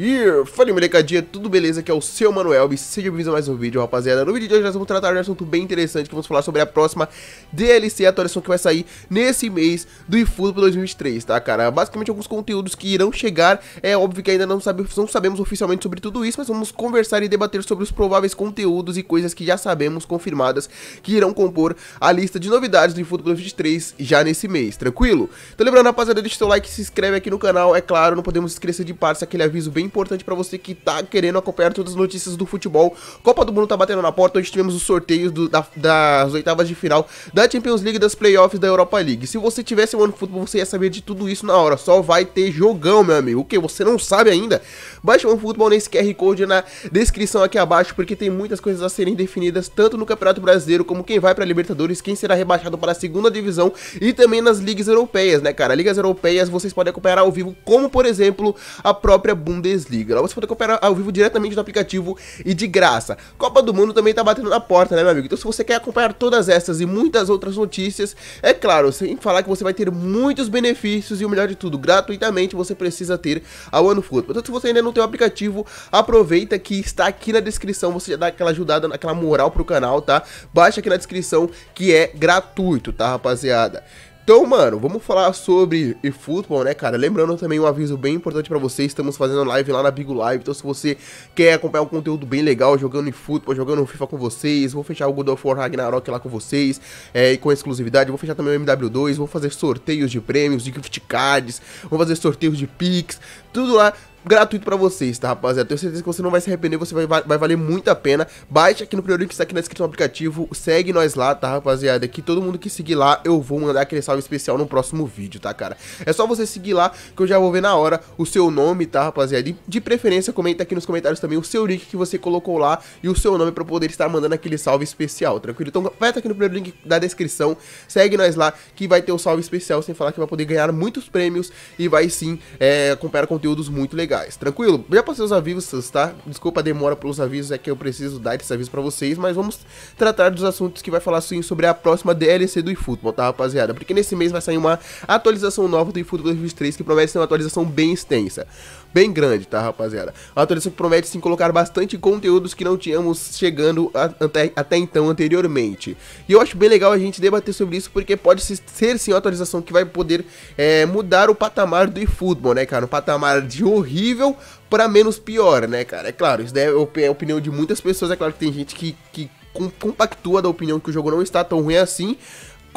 E falei, molecadinha, tudo beleza? Aqui é o seu Manuel e seja bem-vindo a mais um vídeo, rapaziada. No vídeo de hoje nós vamos tratar de um assunto bem interessante que vamos falar sobre a próxima DLC, atualização que vai sair nesse mês do eFootball 2023, tá, cara? Basicamente alguns conteúdos que irão chegar, é óbvio que ainda não, sabe, não sabemos oficialmente sobre tudo isso, mas vamos conversar e debater sobre os prováveis conteúdos e coisas que já sabemos confirmadas que irão compor a lista de novidades do eFootball 2023 já nesse mês, tranquilo? Então lembrando, rapaziada, deixa o seu like, se inscreve aqui no canal, é claro, não podemos esquecer de passar aquele aviso bem importante para você que tá querendo acompanhar todas as notícias do futebol. Copa do Mundo tá batendo na porta, hoje tivemos o sorteio do, da, das oitavas de final da Champions League das playoffs da Europa League. Se você tivesse um ano de futebol, você ia saber de tudo isso na hora. Só vai ter jogão, meu amigo. O que você não sabe ainda? Baixe o futebol nesse QR Code na descrição aqui abaixo, porque tem muitas coisas a serem definidas, tanto no Campeonato Brasileiro como quem vai para Libertadores, quem será rebaixado para a segunda divisão e também nas ligas europeias, né, cara? Ligas europeias vocês podem acompanhar ao vivo, como por exemplo a própria Bundesliga Liga, Lá você pode acompanhar ao vivo diretamente do aplicativo e de graça. Copa do Mundo também tá batendo na porta, né, meu amigo? Então se você quer acompanhar todas essas e muitas outras notícias, é claro, sem falar que você vai ter muitos benefícios e o melhor de tudo, gratuitamente você precisa ter a OneFootball. Portanto, se você ainda não tem o aplicativo, aproveita que está aqui na descrição, você já dá aquela ajudada, aquela moral pro canal, tá? Baixa aqui na descrição que é gratuito, tá, rapaziada? Então, mano, vamos falar sobre eFootball, né, cara? Lembrando também um aviso bem importante para vocês, estamos fazendo live lá na Big Live, então se você quer acompanhar um conteúdo bem legal, jogando eFootball, jogando FIFA com vocês, vou fechar o God of War Ragnarok lá com vocês, é, com exclusividade, vou fechar também o MW2, vou fazer sorteios de prêmios, de gift cards, vou fazer sorteios de Pix, tudo lá gratuito para vocês, tá, rapaziada? Tenho certeza que você não vai se arrepender, você vai, vai valer muito a pena. Baixe aqui no primeiro link que está aqui na descrição do aplicativo, segue nós lá, tá, rapaziada? Que todo mundo que seguir lá, eu vou mandar aquele salve especial no próximo vídeo, tá, cara? É só você seguir lá, que eu já vou ver na hora o seu nome, tá, rapaziada? E de preferência, comenta aqui nos comentários também o seu link que você colocou lá e o seu nome para poder estar mandando aquele salve especial, tranquilo? Então vai estar aqui no primeiro link da descrição, segue nós lá, que vai ter o um salve especial, sem falar que vai poder ganhar muitos prêmios e vai sim é, acompanhar conteúdos muito legais legais, tranquilo? Já passei os avisos, tá? Desculpa a demora pelos avisos, é que eu preciso dar esses avisos pra vocês, mas vamos tratar dos assuntos que vai falar sim sobre a próxima DLC do eFootball, tá rapaziada? Porque nesse mês vai sair uma atualização nova do eFootball 2023 que promete ser uma atualização bem extensa bem grande, tá, rapaziada? A atualização promete sim colocar bastante conteúdos que não tínhamos chegando até, até então anteriormente. E eu acho bem legal a gente debater sobre isso, porque pode ser sim uma atualização que vai poder é, mudar o patamar do eFootball, né, cara? Um patamar de horrível para menos pior, né, cara? É claro, isso é a é opinião de muitas pessoas, é claro que tem gente que, que compactua da opinião que o jogo não está tão ruim assim,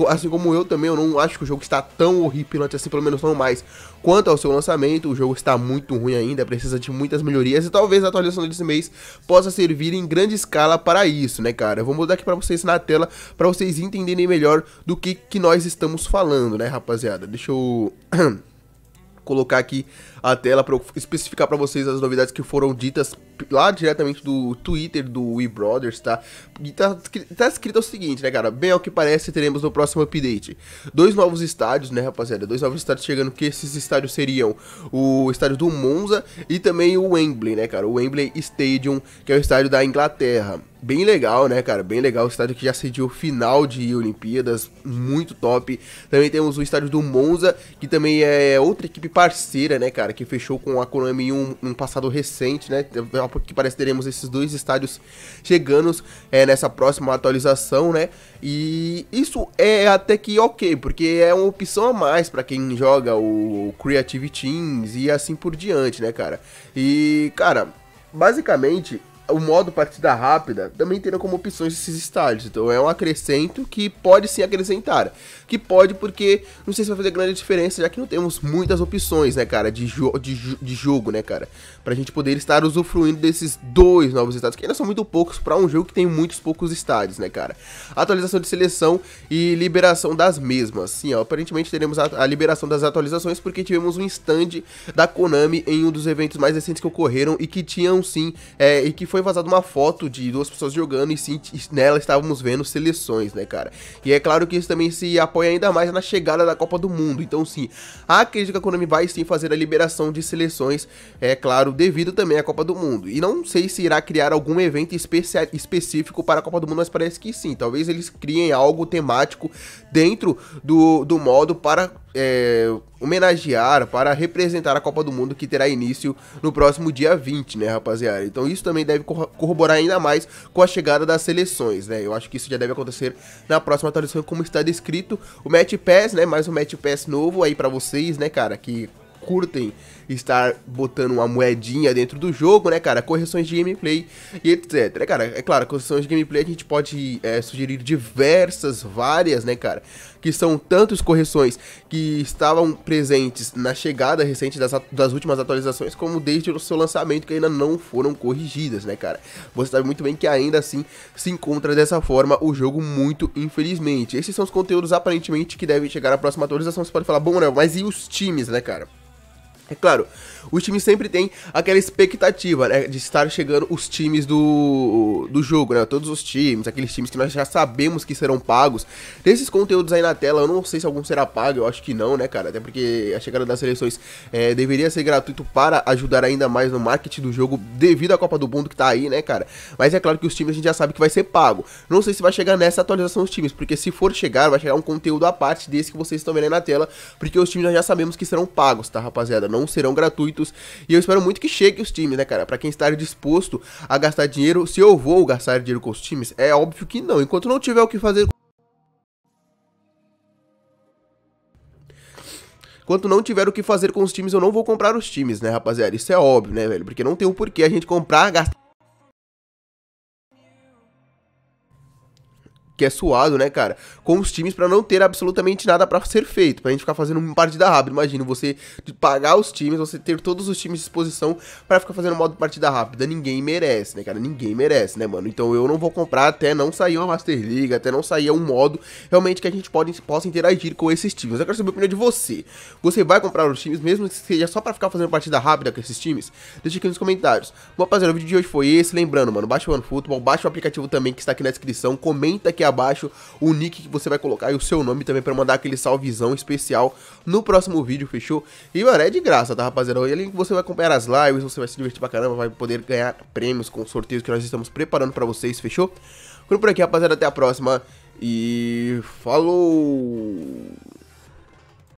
assim como eu também, eu não acho que o jogo está tão horripilante assim, pelo menos não mais. Quanto ao seu lançamento, o jogo está muito ruim ainda, precisa de muitas melhorias e talvez a atualização desse mês possa servir em grande escala para isso, né, cara? Eu vou mudar aqui para vocês na tela para vocês entenderem melhor do que que nós estamos falando, né, rapaziada? Deixa eu colocar aqui a tela pra especificar para vocês as novidades que foram ditas lá diretamente do Twitter do We Brothers, tá? E tá, tá escrito o seguinte, né, cara? Bem ao que parece, teremos no próximo update dois novos estádios, né, rapaziada? Dois novos estádios chegando, que esses estádios seriam o estádio do Monza e também o Wembley, né, cara? O Wembley Stadium, que é o estádio da Inglaterra. Bem legal, né, cara? Bem legal. O estádio que já sediou final de Olimpíadas. Muito top. Também temos o estádio do Monza, que também é outra equipe parceira, né, cara? cara, que fechou com a Konami em um, um passado recente, né? Que parece teremos esses dois estádios chegando é, nessa próxima atualização, né? E isso é até que ok, porque é uma opção a mais para quem joga o Creative Teams e assim por diante, né, cara? E, cara, basicamente o modo partida rápida também terá como opções esses estádios Então é um acrescento que pode sim acrescentar. Que pode porque não sei se vai fazer grande diferença, já que não temos muitas opções, né, cara, de, jo de, jo de jogo, né, cara. Pra gente poder estar usufruindo desses dois novos estádios, que ainda são muito poucos para um jogo que tem muitos poucos estádios, né, cara. Atualização de seleção e liberação das mesmas. Sim, ó, aparentemente teremos a, a liberação das atualizações porque tivemos um stand da Konami em um dos eventos mais recentes que ocorreram e que tinham sim, é, e que foi foi vazada uma foto de duas pessoas jogando e sim, nela estávamos vendo seleções, né, cara? E é claro que isso também se apoia ainda mais na chegada da Copa do Mundo. Então, sim, acredito que a Konami vai sim fazer a liberação de seleções, é claro, devido também à Copa do Mundo. E não sei se irá criar algum evento específico para a Copa do Mundo, mas parece que sim. Talvez eles criem algo temático dentro do, do modo para é, homenagear para representar a Copa do Mundo que terá início no próximo dia 20, né, rapaziada? Então isso também deve corroborar ainda mais com a chegada das seleções, né? Eu acho que isso já deve acontecer na próxima atualização, como está descrito. O Match Pass, né? Mais um Match Pass novo aí para vocês, né, cara? Que curtem estar botando uma moedinha dentro do jogo, né, cara? Correções de gameplay e etc. Né, cara, é claro, correções de gameplay a gente pode é, sugerir diversas, várias, né, cara? Que são tantas correções que estavam presentes na chegada recente das, das últimas atualizações, como desde o seu lançamento, que ainda não foram corrigidas, né, cara? Você sabe muito bem que ainda assim se encontra dessa forma o jogo muito infelizmente. Esses são os conteúdos aparentemente que devem chegar na próxima atualização. Você pode falar, bom, né, mas e os times, né, cara? É claro, os times sempre têm aquela expectativa, né, de estar chegando os times do, do jogo, né, todos os times, aqueles times que nós já sabemos que serão pagos. Desses conteúdos aí na tela, eu não sei se algum será pago, eu acho que não, né, cara, até porque a chegada das seleções é, deveria ser gratuito para ajudar ainda mais no marketing do jogo devido à Copa do Mundo que tá aí, né, cara. Mas é claro que os times a gente já sabe que vai ser pago. Não sei se vai chegar nessa atualização os times, porque se for chegar, vai chegar um conteúdo à parte desse que vocês estão vendo aí na tela, porque os times nós já sabemos que serão pagos, tá, rapaziada, não não serão gratuitos. E eu espero muito que chegue os times, né, cara? Para quem está disposto a gastar dinheiro, se eu vou gastar dinheiro com os times, é óbvio que não. Enquanto não tiver o que fazer Enquanto não tiver o que fazer com os times, eu não vou comprar os times, né, rapaziada? Isso é óbvio, né, velho? Porque não tem o um porquê a gente comprar, gastar que é suado, né, cara, com os times para não ter absolutamente nada para ser feito, pra gente ficar fazendo uma partida rápida. Imagina você pagar os times, você ter todos os times à disposição para ficar fazendo modo partida rápida. Ninguém merece, né, cara? Ninguém merece, né, mano? Então eu não vou comprar até não sair uma Master League, até não sair um modo realmente que a gente pode, possa interagir com esses times. Eu quero saber a opinião de você. Você vai comprar os times, mesmo que seja só para ficar fazendo partida rápida com esses times? Deixa aqui nos comentários. Bom, rapaziada, o vídeo de hoje foi esse. Lembrando, mano, baixa o OneFootball, baixa o aplicativo também que está aqui na descrição. Comenta aqui a abaixo o nick que você vai colocar e o seu nome também para mandar aquele salvezão especial no próximo vídeo, fechou? E, mano, é de graça, tá, rapaziada? E ali você vai acompanhar as lives, você vai se divertir pra caramba, vai poder ganhar prêmios com sorteios que nós estamos preparando para vocês, fechou? Ficando por aqui, rapaziada, até a próxima e falou!